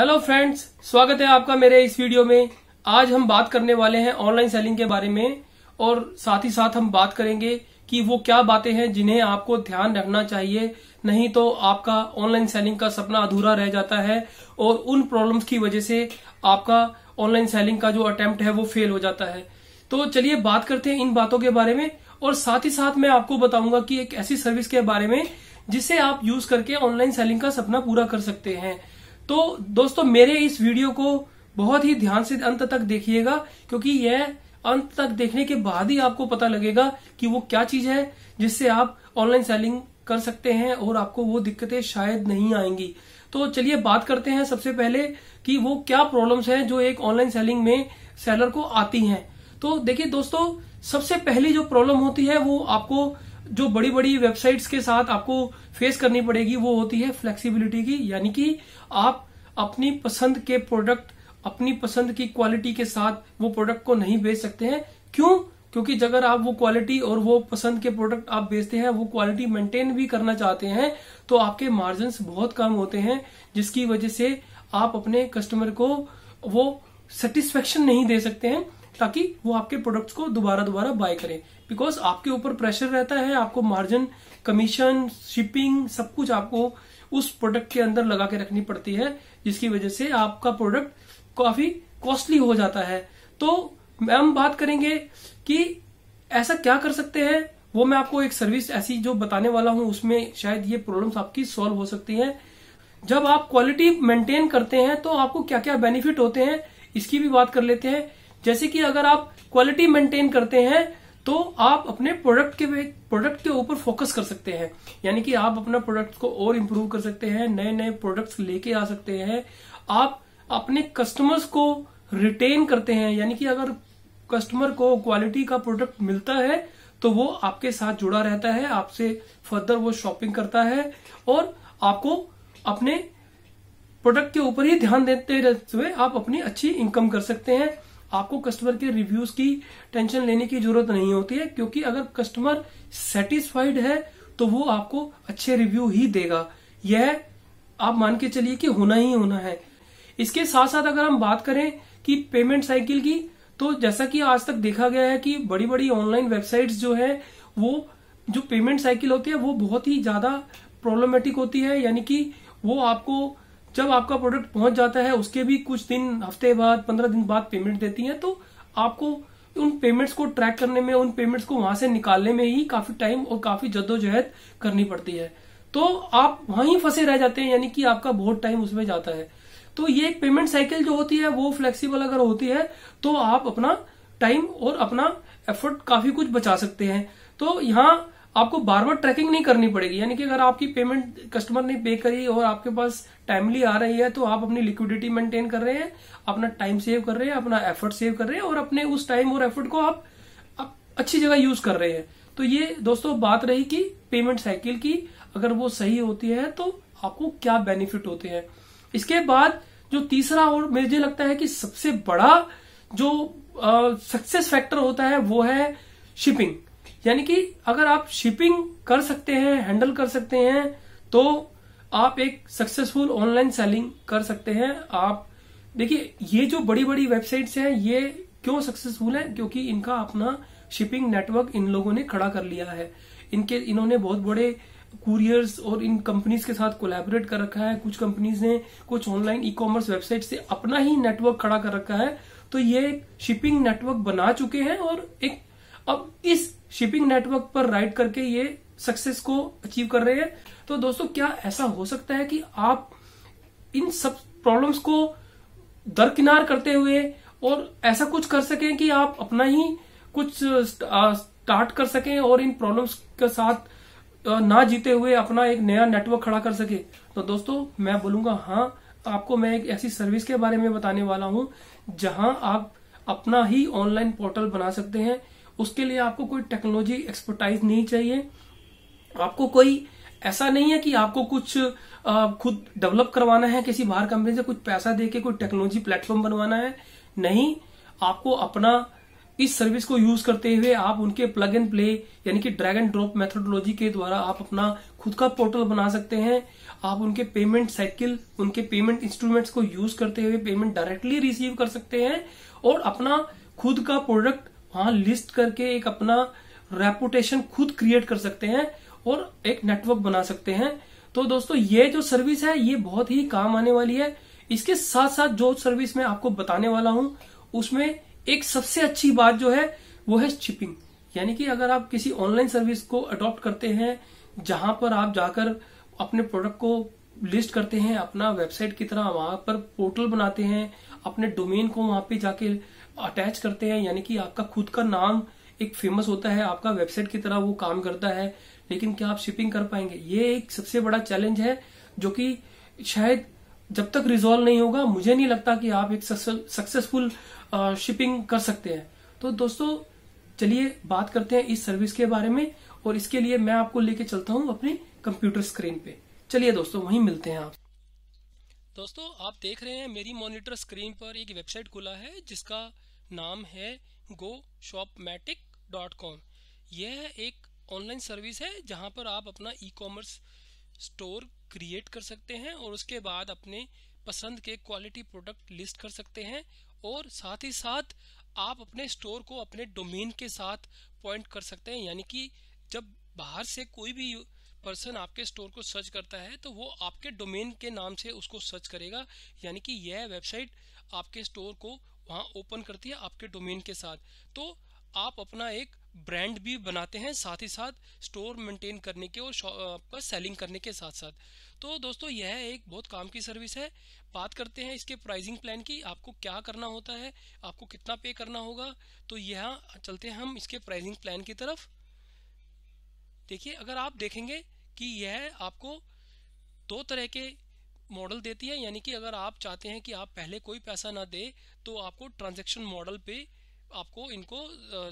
hello friends स्वागत है आपका मेरे इस वीडियो में आज हम बात करने वाले हैं ऑनलाइन सेलिंग के बारे में और साथ ही साथ हम बात करेंगे कि वो क्या बातें हैं जिन्हें आपको ध्यान रखना चाहिए नहीं तो आपका ऑनलाइन सेलिंग का सपना अधूरा रह जाता है और उन प्रॉब्लम्स की वजह से आपका ऑनलाइन सेलिंग का जो अटेम्प्ट है वो फेल हो जाता है तो चलिए बात करते हैं इन बातों के बारे में और साथ ही साथ मैं आपको बताऊंगा कि एक ऐसी सर्विस के बारे में जिसे आप यूज करके ऑनलाइन सेलिंग का सपना पूरा कर सकते हैं तो दोस्तों मेरे इस वीडियो को बहुत ही ध्यान से अंत तक देखिएगा क्योंकि यह अंत तक देखने के बाद ही आपको पता लगेगा कि वो क्या चीज है जिससे आप ऑनलाइन सेलिंग कर सकते हैं और आपको वो दिक्कतें शायद नहीं आएंगी तो चलिए बात करते हैं सबसे पहले कि वो क्या प्रॉब्लम्स हैं जो एक ऑनलाइन सेलिंग में सेलर को आती हैं तो देखिए दोस्तों सबसे पहली जो प्रॉब्लम होती है वो आपको जो बड़ी बड़ी वेबसाइट्स के साथ आपको फेस करनी पड़ेगी वो होती है फ्लेक्सिबिलिटी की यानी कि आप अपनी पसंद के प्रोडक्ट अपनी पसंद की क्वालिटी के साथ वो प्रोडक्ट को नहीं बेच सकते हैं क्यों क्योंकि अगर आप वो क्वालिटी और वो पसंद के प्रोडक्ट आप बेचते हैं वो क्वालिटी मेंटेन भी करना चाहते हैं तो आपके मार्जिन बहुत कम होते हैं जिसकी वजह से आप अपने कस्टमर को वो सेटिस्फेक्शन नहीं दे सकते हैं ताकि वो आपके प्रोडक्ट्स को दोबारा दोबारा बाय करें बिकॉज आपके ऊपर प्रेशर रहता है आपको मार्जिन कमीशन शिपिंग सब कुछ आपको उस प्रोडक्ट के अंदर लगा के रखनी पड़ती है जिसकी वजह से आपका प्रोडक्ट काफी कॉस्टली हो जाता है तो हम बात करेंगे कि ऐसा क्या कर सकते हैं वो मैं आपको एक सर्विस ऐसी जो बताने वाला हूं उसमें शायद ये प्रॉब्लम्स आपकी सॉल्व हो सकती हैं जब आप क्वालिटी मेंटेन करते हैं तो आपको क्या क्या बेनिफिट होते हैं इसकी भी बात कर लेते हैं जैसे कि अगर आप क्वालिटी मेंटेन करते हैं तो आप अपने प्रोडक्ट के प्रोडक्ट के ऊपर फोकस कर सकते हैं यानी कि आप अपना प्रोडक्ट को और इम्प्रूव कर सकते हैं नए नए प्रोडक्ट्स लेके आ सकते हैं आप अपने कस्टमर्स को रिटेन करते हैं यानी कि अगर कस्टमर को क्वालिटी का प्रोडक्ट मिलता है तो वो आपके साथ जुड़ा रहता है आपसे फर्दर वो शॉपिंग करता है और आपको अपने प्रोडक्ट के ऊपर ही ध्यान देते हुए आप अपनी अच्छी इनकम कर सकते हैं आपको कस्टमर के रिव्यूज की टेंशन लेने की जरूरत नहीं होती है क्योंकि अगर कस्टमर सेटिस्फाइड है तो वो आपको अच्छे रिव्यू ही देगा यह आप मान के चलिए कि होना ही होना है इसके साथ साथ अगर हम बात करें कि पेमेंट साइकिल की तो जैसा कि आज तक देखा गया है कि बड़ी बड़ी ऑनलाइन वेबसाइट्स जो है वो जो पेमेंट साइकिल होती है वो बहुत ही ज्यादा प्रॉब्लमेटिक होती है यानी कि वो आपको जब आपका प्रोडक्ट पहुंच जाता है उसके भी कुछ दिन हफ्ते बाद पंद्रह दिन बाद पेमेंट देती है तो आपको उन पेमेंट्स को ट्रैक करने में उन पेमेंट्स को वहां से निकालने में ही काफी टाइम और काफी जद्दोजहद करनी पड़ती है तो आप वहीं फंसे रह जाते हैं यानी कि आपका बहुत टाइम उसमें जाता है तो ये एक पेमेंट साइकिल जो होती है वो फ्लेक्सिबल अगर होती है तो आप अपना टाइम और अपना एफर्ट काफी कुछ बचा सकते हैं तो यहाँ आपको बार बार ट्रैकिंग नहीं करनी पड़ेगी यानी कि अगर आपकी पेमेंट कस्टमर ने पे करी और आपके पास टाइमली आ रही है तो आप अपनी लिक्विडिटी मेंटेन कर रहे हैं अपना टाइम सेव कर रहे हैं अपना एफर्ट सेव कर रहे हैं और अपने उस टाइम और एफर्ट को आप, आप अच्छी जगह यूज कर रहे हैं तो ये दोस्तों बात रही कि पेमेंट साइकिल की अगर वो सही होती है तो आपको क्या बेनिफिट होते हैं इसके बाद जो तीसरा और मुझे लगता है कि सबसे बड़ा जो सक्सेस फैक्टर होता है वो है शिपिंग यानी कि अगर आप शिपिंग कर सकते हैं हैंडल कर सकते हैं तो आप एक सक्सेसफुल ऑनलाइन सेलिंग कर सकते हैं आप देखिए ये जो बड़ी बड़ी वेबसाइट्स हैं ये क्यों सक्सेसफुल है क्योंकि इनका अपना शिपिंग नेटवर्क इन लोगों ने खड़ा कर लिया है इनके इन्होंने बहुत बड़े कुरियर्स और इन कंपनीज के साथ कोलैबोरेट कर रखा है कुछ कंपनीज ने कुछ ऑनलाइन ई कॉमर्स वेबसाइट से अपना ही नेटवर्क खड़ा कर रखा है तो ये शिपिंग नेटवर्क बना चुके हैं और एक अब इस शिपिंग नेटवर्क पर राइड करके ये सक्सेस को अचीव कर रहे हैं तो दोस्तों क्या ऐसा हो सकता है कि आप इन सब प्रॉब्लम्स को दरकिनार करते हुए और ऐसा कुछ कर सकें कि आप अपना ही कुछ स्टार्ट कर सकें और इन प्रॉब्लम्स के साथ ना जीते हुए अपना एक नया नेटवर्क खड़ा कर सके तो दोस्तों मैं बोलूंगा हाँ आपको मैं एक ऐसी सर्विस के बारे में बताने वाला हूं जहां आप अपना ही ऑनलाइन पोर्टल बना सकते हैं उसके लिए आपको कोई टेक्नोलॉजी एक्सपर्टाइज नहीं चाहिए आपको कोई ऐसा नहीं है कि आपको कुछ आ, खुद डेवलप करवाना है किसी बाहर कंपनी से कुछ पैसा दे के कोई टेक्नोलॉजी प्लेटफॉर्म बनवाना है नहीं आपको अपना इस सर्विस को यूज करते हुए आप उनके प्लग एंड प्ले यानी कि ड्रैग एंड ड्रॉप मेथोडोलॉजी के द्वारा आप अपना खुद का पोर्टल बना सकते हैं आप उनके पेमेंट साइकिल उनके पेमेंट इंस्ट्रूमेंट्स को यूज करते हुए पेमेंट डायरेक्टली रिसीव कर सकते हैं और अपना खुद का प्रोडक्ट वहां लिस्ट करके एक अपना रेपुटेशन खुद क्रिएट कर सकते हैं और एक नेटवर्क बना सकते हैं तो दोस्तों ये जो सर्विस है ये बहुत ही काम आने वाली है इसके साथ साथ जो सर्विस मैं आपको बताने वाला हूं उसमें एक सबसे अच्छी बात जो है वो है शिपिंग यानी कि अगर आप किसी ऑनलाइन सर्विस को अडॉप्ट करते हैं जहां पर आप जाकर अपने प्रोडक्ट को लिस्ट करते हैं अपना वेबसाइट की तरह वहां पर पोर्टल बनाते हैं अपने डोमेन को वहां पे जाके अटैच करते हैं यानी कि आपका खुद का नाम एक फेमस होता है आपका वेबसाइट की तरह वो काम करता है लेकिन क्या आप शिपिंग कर पाएंगे ये एक सबसे बड़ा चैलेंज है जो कि शायद जब तक रिजोल्व नहीं होगा मुझे नहीं लगता कि आप एक सक्सेसफुल शिपिंग कर सकते हैं तो दोस्तों चलिए बात करते हैं इस सर्विस के बारे में और इसके लिए मैं आपको लेके चलता हूं अपने कंप्यूटर स्क्रीन पे चलिए दोस्तों वहीं मिलते हैं आप दोस्तों आप देख रहे हैं मेरी मॉनिटर स्क्रीन पर एक वेबसाइट खुला है जिसका नाम है गो मैटिक डॉट कॉम यह एक ऑनलाइन सर्विस है जहाँ पर आप अपना ई कॉमर्स स्टोर क्रिएट कर सकते हैं और उसके बाद अपने पसंद के क्वालिटी प्रोडक्ट लिस्ट कर सकते हैं और साथ ही साथ आप अपने स्टोर को अपने डोमेन के साथ पॉइंट कर सकते हैं यानी कि जब बाहर से कोई भी पर्सन आपके स्टोर को सर्च करता है तो वो आपके डोमेन के नाम से उसको सर्च करेगा यानी कि यह वेबसाइट आपके स्टोर को वहाँ ओपन करती है आपके डोमेन के साथ तो आप अपना एक ब्रांड भी बनाते हैं साथ ही साथ स्टोर मेंटेन करने के और आपका सेलिंग करने के साथ साथ तो दोस्तों यह एक बहुत काम की सर्विस है बात करते हैं इसके प्राइसिंग प्लान की आपको क्या करना होता है आपको कितना पे करना होगा तो यह चलते हैं हम इसके प्राइसिंग प्लान की तरफ देखिए अगर आप देखेंगे कि यह आपको दो तरह के मॉडल देती है यानी कि अगर आप चाहते हैं कि आप पहले कोई पैसा ना दे तो आपको ट्रांजेक्शन मॉडल पे आपको इनको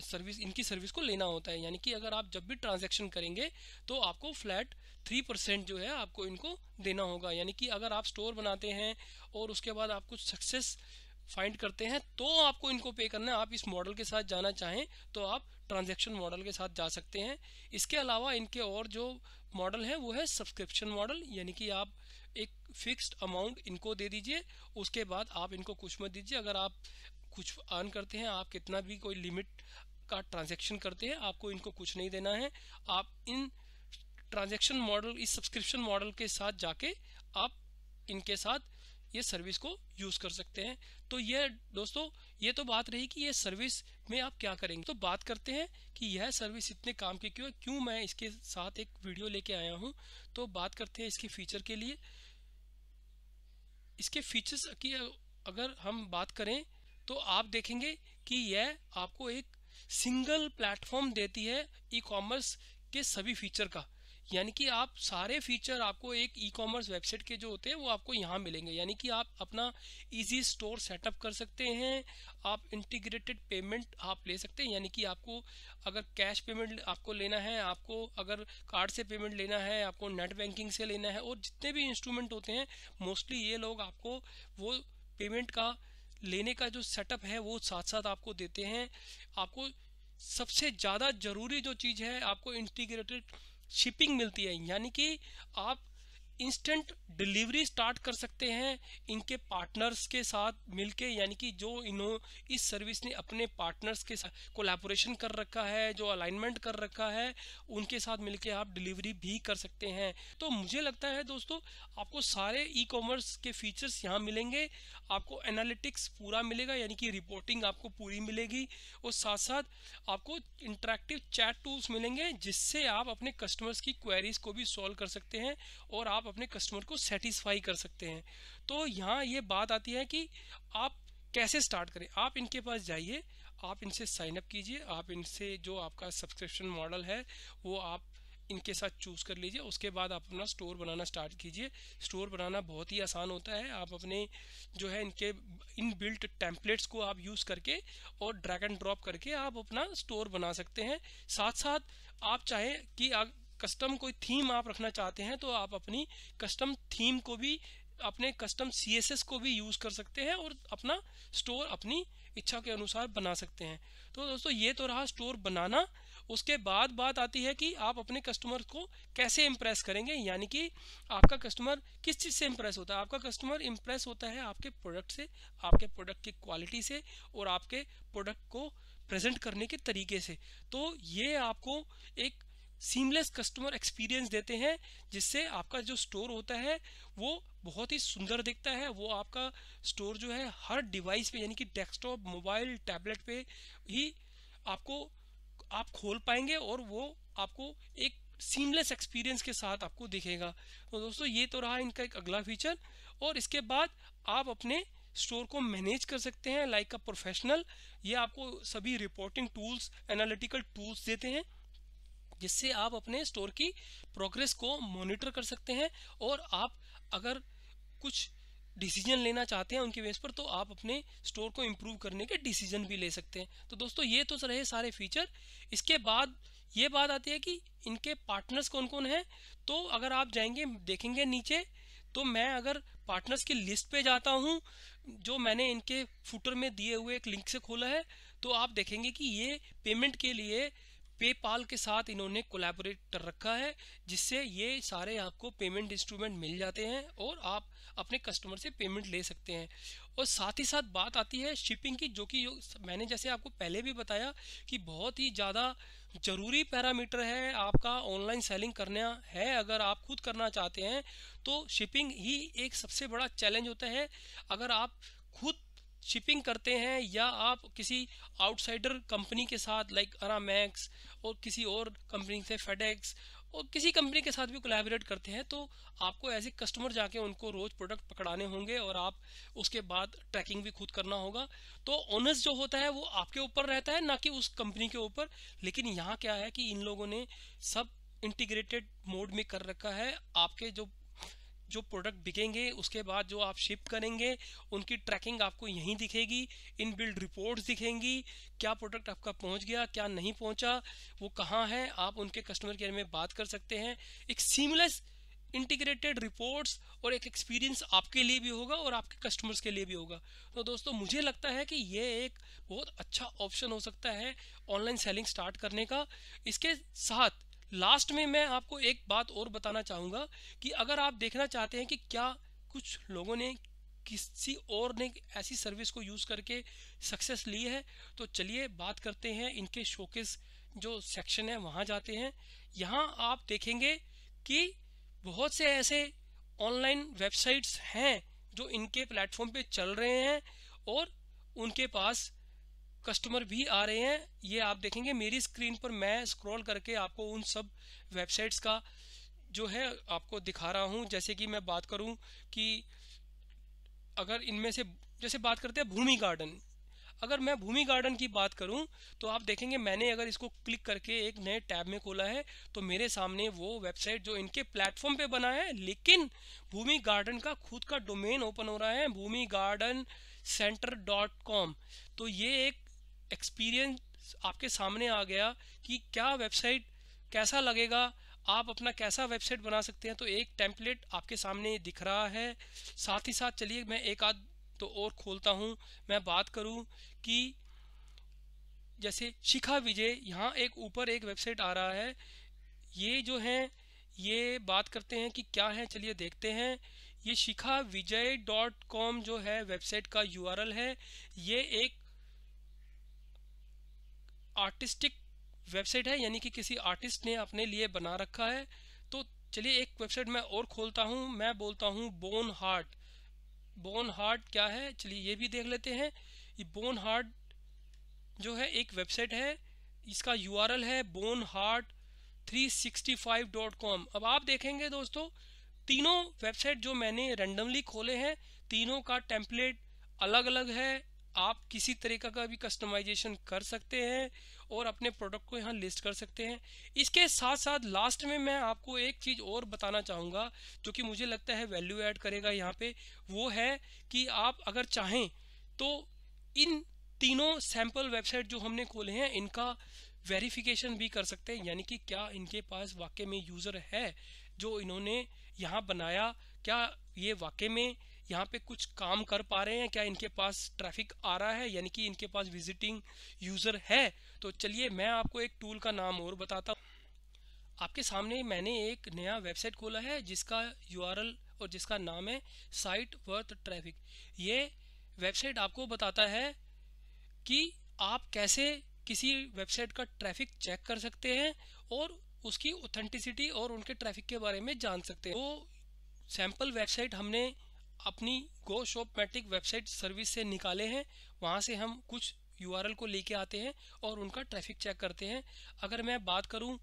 सर्विस इनकी सर्विस को लेना होता है यानी कि अगर आप जब भी ट्रांजेक्शन करेंगे तो आपको फ्लैट थ्री परसेंट जो है आपको इनको देना होगा यानी कि अगर आप स्टोर बनाते हैं और उसके बाद आप कुछ सक्सेस फाइंड करते हैं तो आपको इनको पे करना है आप इस मॉडल के साथ जाना चाहें तो आप ट्रांजेक्शन मॉडल के साथ जा सकते हैं इसके अलावा इनके और जो मॉडल है वो है सब्सक्रिप्शन मॉडल यानी कि आप एक फिक्स्ड अमाउंट इनको दे दीजिए उसके बाद आप इनको कुछ मत दीजिए अगर आप कुछ अर्न करते हैं आप कितना भी कोई लिमिट का ट्रांजेक्शन करते हैं आपको इनको कुछ नहीं देना है आप इन ट्रांजेक्शन मॉडल इस सब्सक्रिप्शन मॉडल के साथ जाके आप इनके साथ ये सर्विस को यूज़ कर सकते हैं तो यह दोस्तों ये तो बात रही कि ये सर्विस में आप क्या करेंगे तो बात करते हैं कि यह सर्विस इतने काम की क्यों है क्यों मैं इसके साथ एक वीडियो लेके आया हूँ तो बात करते हैं इसके फीचर के लिए इसके फीचर्स की अगर हम बात करें तो आप देखेंगे कि यह आपको एक सिंगल प्लेटफॉर्म देती है ई कॉमर्स के सभी फीचर का यानी कि आप सारे फीचर आपको एक ई कॉमर्स वेबसाइट के जो होते हैं वो आपको यहाँ मिलेंगे यानी कि आप अपना इजी स्टोर सेटअप कर सकते हैं आप इंटीग्रेटेड पेमेंट आप ले सकते हैं यानी कि आपको अगर कैश पेमेंट आपको लेना है आपको अगर कार्ड से पेमेंट लेना है आपको नेट बैंकिंग से लेना है और जितने भी इंस्ट्रूमेंट होते हैं मोस्टली ये लोग आपको वो पेमेंट का लेने का जो सेटअप है वो साथ साथ आपको देते हैं आपको सबसे ज़्यादा ज़रूरी जो चीज़ है आपको इंटीग्रेटेड शिपिंग मिलती है यानी कि आप इंस्टेंट डिलीवरी स्टार्ट कर सकते हैं इनके पार्टनर्स के साथ मिलके यानी कि जो इन्हों इस सर्विस ने अपने पार्टनर्स के साथ कोलैबोरेशन कर रखा है जो अलाइनमेंट कर रखा है उनके साथ मिलके आप डिलीवरी भी कर सकते हैं तो मुझे लगता है दोस्तों आपको सारे ई कॉमर्स के फीचर्स यहाँ मिलेंगे आपको एनालिटिक्स पूरा मिलेगा यानी कि रिपोर्टिंग आपको पूरी मिलेगी और साथ साथ आपको इंटरेक्टिव चैट टूल्स मिलेंगे जिससे आप अपने कस्टमर्स की क्वेरीज को भी सॉल्व कर सकते हैं और आप आप अपने कस्टमर को सेटिस्फाई कर सकते हैं तो यहाँ ये बात आती है कि आप कैसे स्टार्ट करें आप इनके पास जाइए आप इनसे साइन अप कीजिए आप इनसे जो आपका सब्सक्रिप्शन मॉडल है वो आप इनके साथ चूज़ कर लीजिए उसके बाद आप अपना स्टोर बनाना स्टार्ट कीजिए स्टोर बनाना बहुत ही आसान होता है आप अपने जो है इनके इन बिल्ट टेम्पलेट्स को आप यूज़ करके और ड्रैग एंड ड्रॉप करके आप अपना स्टोर बना सकते हैं साथ साथ आप चाहें कि आप कस्टम कोई थीम आप रखना चाहते हैं तो आप अपनी कस्टम थीम को भी अपने कस्टम सीएसएस को भी यूज़ कर सकते हैं और अपना स्टोर अपनी इच्छा के अनुसार बना सकते हैं तो दोस्तों ये तो रहा स्टोर बनाना उसके बाद बात आती है कि आप अपने कस्टमर को कैसे इम्प्रेस करेंगे यानी कि आपका कस्टमर किस चीज़ से इम्प्रेस होता है आपका कस्टमर इम्प्रेस होता है आपके प्रोडक्ट से आपके प्रोडक्ट की क्वालिटी से और आपके प्रोडक्ट को प्रेजेंट करने के तरीके से तो ये आपको एक सीमलेस कस्टमर एक्सपीरियंस देते हैं जिससे आपका जो स्टोर होता है वो बहुत ही सुंदर दिखता है वो आपका स्टोर जो है हर डिवाइस पे यानी कि डेस्कटॉप मोबाइल टैबलेट पे ही आपको आप खोल पाएंगे और वो आपको एक सीमलेस एक्सपीरियंस के साथ आपको दिखेगा तो दोस्तों ये तो रहा इनका एक अगला फीचर और इसके बाद आप अपने स्टोर को मैनेज कर सकते हैं लाइक अ प्रोफेशनल ये आपको सभी रिपोर्टिंग टूल्स एनालिटिकल टूल्स देते हैं जिससे आप अपने स्टोर की प्रोग्रेस को मॉनिटर कर सकते हैं और आप अगर कुछ डिसीजन लेना चाहते हैं उनके बेस पर तो आप अपने स्टोर को इम्प्रूव करने के डिसीजन भी ले सकते हैं तो दोस्तों ये तो रहे सारे फीचर इसके बाद ये बात आती है कि इनके पार्टनर्स कौन कौन हैं तो अगर आप जाएंगे देखेंगे नीचे तो मैं अगर पार्टनर्स की लिस्ट पे जाता हूँ जो मैंने इनके फुटर में दिए हुए एक लिंक से खोला है तो आप देखेंगे कि ये पेमेंट के लिए पेपाल के साथ इन्होंने कोलैबोरेट कर रखा है जिससे ये सारे आपको पेमेंट इंस्ट्रूमेंट मिल जाते हैं और आप अपने कस्टमर से पेमेंट ले सकते हैं और साथ ही साथ बात आती है शिपिंग की जो कि मैंने जैसे आपको पहले भी बताया कि बहुत ही ज़्यादा ज़रूरी पैरामीटर है आपका ऑनलाइन सेलिंग करना है अगर आप खुद करना चाहते हैं तो शिपिंग ही एक सबसे बड़ा चैलेंज होता है अगर आप खुद शिपिंग करते हैं या आप किसी आउटसाइडर कंपनी के साथ लाइक अरामैक्स और किसी और कंपनी से फेडेक्स और किसी कंपनी के साथ भी कोलैबोरेट करते हैं तो आपको एज ए कस्टमर जाके उनको रोज़ प्रोडक्ट पकड़ाने होंगे और आप उसके बाद ट्रैकिंग भी खुद करना होगा तो ऑनर्स जो होता है वो आपके ऊपर रहता है ना कि उस कंपनी के ऊपर लेकिन यहाँ क्या है कि इन लोगों ने सब इंटीग्रेटेड मोड में कर रखा है आपके जो जो प्रोडक्ट बिकेंगे उसके बाद जो आप शिप करेंगे उनकी ट्रैकिंग आपको यहीं दिखेगी इन बिल्ड रिपोर्ट्स दिखेंगी क्या प्रोडक्ट आपका पहुंच गया क्या नहीं पहुंचा वो कहाँ है आप उनके कस्टमर केयर में बात कर सकते हैं एक सीमलेस इंटीग्रेटेड रिपोर्ट्स और एक एक्सपीरियंस आपके लिए भी होगा और आपके कस्टमर्स के लिए भी होगा तो दोस्तों मुझे लगता है कि ये एक बहुत अच्छा ऑप्शन हो सकता है ऑनलाइन सेलिंग स्टार्ट करने का इसके साथ लास्ट में मैं आपको एक बात और बताना चाहूँगा कि अगर आप देखना चाहते हैं कि क्या कुछ लोगों ने किसी और ने ऐसी सर्विस को यूज़ करके सक्सेस ली है तो चलिए बात करते हैं इनके शोकेस जो सेक्शन है वहाँ जाते हैं यहाँ आप देखेंगे कि बहुत से ऐसे ऑनलाइन वेबसाइट्स हैं जो इनके प्लेटफॉर्म पे चल रहे हैं और उनके पास कस्टमर भी आ रहे हैं ये आप देखेंगे मेरी स्क्रीन पर मैं स्क्रॉल करके आपको उन सब वेबसाइट्स का जो है आपको दिखा रहा हूँ जैसे कि मैं बात करूँ कि अगर इनमें से जैसे बात करते हैं भूमि गार्डन अगर मैं भूमि गार्डन की बात करूं तो आप देखेंगे मैंने अगर इसको क्लिक करके एक नए टैब में खोला है तो मेरे सामने वो वेबसाइट जो इनके प्लेटफॉर्म पे बना है लेकिन भूमि गार्डन का खुद का डोमेन ओपन हो रहा है Bhumi garden centre dot com तो ये एक एक्सपीरियंस आपके सामने आ गया कि क्या वेबसाइट कैसा लगेगा आप अपना कैसा वेबसाइट बना सकते हैं तो एक टेम्पलेट आपके सामने दिख रहा है साथ ही साथ चलिए मैं एक आध तो और खोलता हूँ मैं बात करूँ कि जैसे शिखा विजय यहाँ एक ऊपर एक वेबसाइट आ रहा है ये जो है ये बात करते हैं कि क्या है चलिए देखते हैं ये शिखा विजय डॉट कॉम जो है वेबसाइट का यू है ये एक आर्टिस्टिक वेबसाइट है यानी कि किसी आर्टिस्ट ने अपने लिए बना रखा है तो चलिए एक वेबसाइट मैं और खोलता हूँ मैं बोलता हूँ बोन हार्ट बोन हार्ट क्या है चलिए ये भी देख लेते हैं ये बोन हार्ट जो है एक वेबसाइट है इसका यू है bone heart three sixty five dot com अब आप देखेंगे दोस्तों तीनों वेबसाइट जो मैंने रेंडमली खोले हैं तीनों का टेम्पलेट अलग अलग है आप किसी तरीका का भी कस्टमाइजेशन कर सकते हैं और अपने प्रोडक्ट को यहाँ लिस्ट कर सकते हैं इसके साथ साथ लास्ट में मैं आपको एक चीज़ और बताना चाहूँगा जो कि मुझे लगता है वैल्यू ऐड करेगा यहाँ पे वो है कि आप अगर चाहें तो इन तीनों सैम्पल वेबसाइट जो हमने खोले हैं इनका वेरिफिकेशन भी कर सकते हैं यानी कि क्या इनके पास वाकई में यूज़र है जो इन्होंने यहाँ बनाया क्या ये वाकई में यहाँ पे कुछ काम कर पा रहे हैं क्या इनके पास ट्रैफिक आ रहा है यानी कि इनके पास विजिटिंग यूज़र है तो चलिए मैं आपको एक टूल का नाम और बताता हूँ आपके सामने मैंने एक नया वेबसाइट खोला है जिसका यू और जिसका नाम है साइट वर्थ ट्रैफिक ये वेबसाइट आपको बताता है कि आप कैसे किसी वेबसाइट का ट्रैफिक चेक कर सकते हैं और उसकी ऑथेंटिसिटी और उनके ट्रैफिक के बारे में जान सकते हैं वो सैम्पल वेबसाइट हमने अपनी go shop metric website service से निकाले हैं वहाँ से हम कुछ यू को लेके आते हैं और उनका ट्रैफिक चेक करते हैं अगर मैं बात करूँ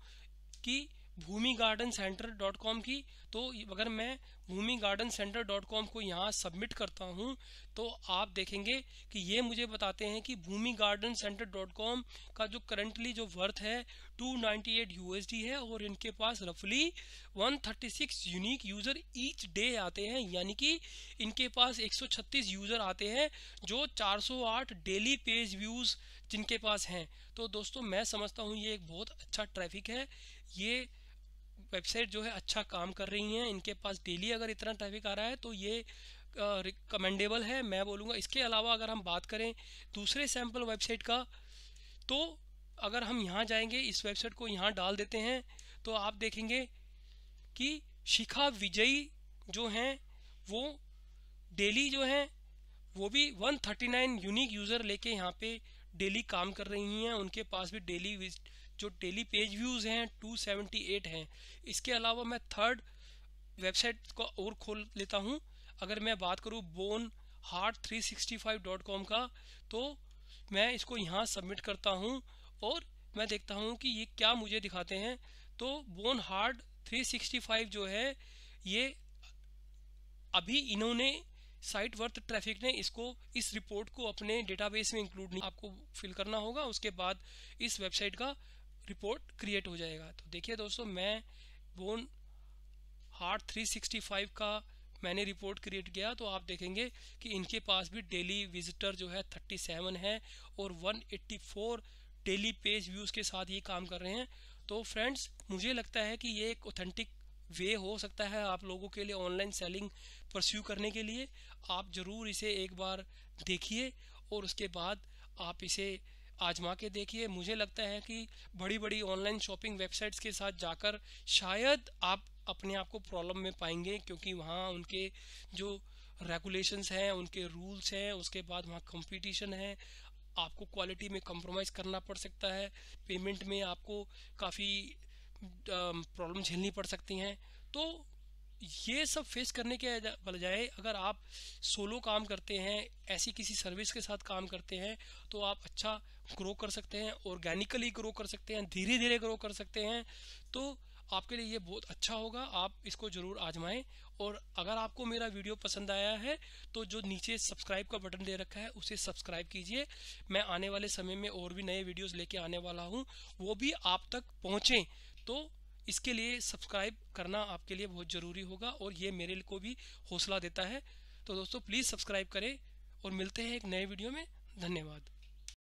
कि Bhoomi garden centre dot com की तो अगर मैं Bhoomi garden centre dot com को यहाँ सबमिट करता हूँ तो आप देखेंगे कि ये मुझे बताते हैं कि Bhoomi garden centre dot com का जो करंटली जो वर्थ है 298 यूएसडी है और इनके पास रफली 136 यूनिक यूज़र ईच डे आते हैं यानी कि इनके पास 136 यूज़र आते हैं जो 408 डेली पेज व्यूज़ जिनके पास हैं तो दोस्तों मैं समझता हूँ ये एक बहुत अच्छा ट्रैफिक है ये वेबसाइट जो है अच्छा काम कर रही हैं इनके पास डेली अगर इतना ट्रैफिक आ रहा है तो ये रिकमेंडेबल है मैं बोलूँगा इसके अलावा अगर हम बात करें दूसरे सैम्पल वेबसाइट का तो अगर हम यहाँ जाएंगे इस वेबसाइट को यहाँ डाल देते हैं तो आप देखेंगे कि शिखा विजयी जो हैं वो डेली जो हैं वो भी 139 यूनिक यूज़र लेके यहाँ पे डेली काम कर रही हैं उनके पास भी डेली जो डेली पेज व्यूज़ हैं 278 हैं इसके अलावा मैं थर्ड वेबसाइट को और खोल लेता हूँ अगर मैं बात करूँ bone heart three sixty five dot com का तो मैं इसको यहाँ सबमिट करता हूँ और मैं देखता हूँ कि ये क्या मुझे दिखाते हैं तो bone heart three sixty five जो है ये अभी इन्होंने साइट वर्थ ट्रैफिक ने इसको इस रिपोर्ट को अपने डेटाबेस में इंक्लूड नहीं आपको फिल करना होगा उसके बाद इस वेबसाइट का रिपोर्ट क्रिएट हो जाएगा तो देखिए दोस्तों मैं बोन हार्ट 365 का मैंने रिपोर्ट क्रिएट किया तो आप देखेंगे कि इनके पास भी डेली विजिटर जो है 37 है और 184 डेली पेज व्यूज़ के साथ ये काम कर रहे हैं तो फ्रेंड्स मुझे लगता है कि ये एक ऑथेंटिक वे हो सकता है आप लोगों के लिए ऑनलाइन सेलिंग परस्यू करने के लिए आप ज़रूर इसे एक बार देखिए और उसके बाद आप इसे आजमा के देखिए मुझे लगता है कि बड़ी बड़ी ऑनलाइन शॉपिंग वेबसाइट्स के साथ जाकर शायद आप अपने आप को प्रॉब्लम में पाएंगे क्योंकि वहाँ उनके जो रेगुलेशंस हैं उनके रूल्स हैं उसके बाद वहाँ कंपटीशन है आपको क्वालिटी में कंप्रोमाइज़ करना पड़ सकता है पेमेंट में आपको काफ़ी प्रॉब्लम झेलनी पड़ सकती हैं तो ये सब फेस करने के बजाय अगर आप सोलो काम करते हैं ऐसी किसी सर्विस के साथ काम करते हैं तो आप अच्छा ग्रो कर सकते हैं ऑर्गेनिकली ग्रो कर सकते हैं धीरे धीरे ग्रो कर सकते हैं तो आपके लिए ये बहुत अच्छा होगा आप इसको ज़रूर आजमाएं और अगर आपको मेरा वीडियो पसंद आया है तो जो नीचे सब्सक्राइब का बटन दे रखा है उसे सब्सक्राइब कीजिए मैं आने वाले समय में और भी नए वीडियोस लेके आने वाला हूँ वो भी आप तक पहुँचें तो इसके लिए सब्सक्राइब करना आपके लिए बहुत ज़रूरी होगा और ये मेरे को भी हौसला देता है तो दोस्तों प्लीज़ सब्सक्राइब करें और मिलते हैं एक नए वीडियो में धन्यवाद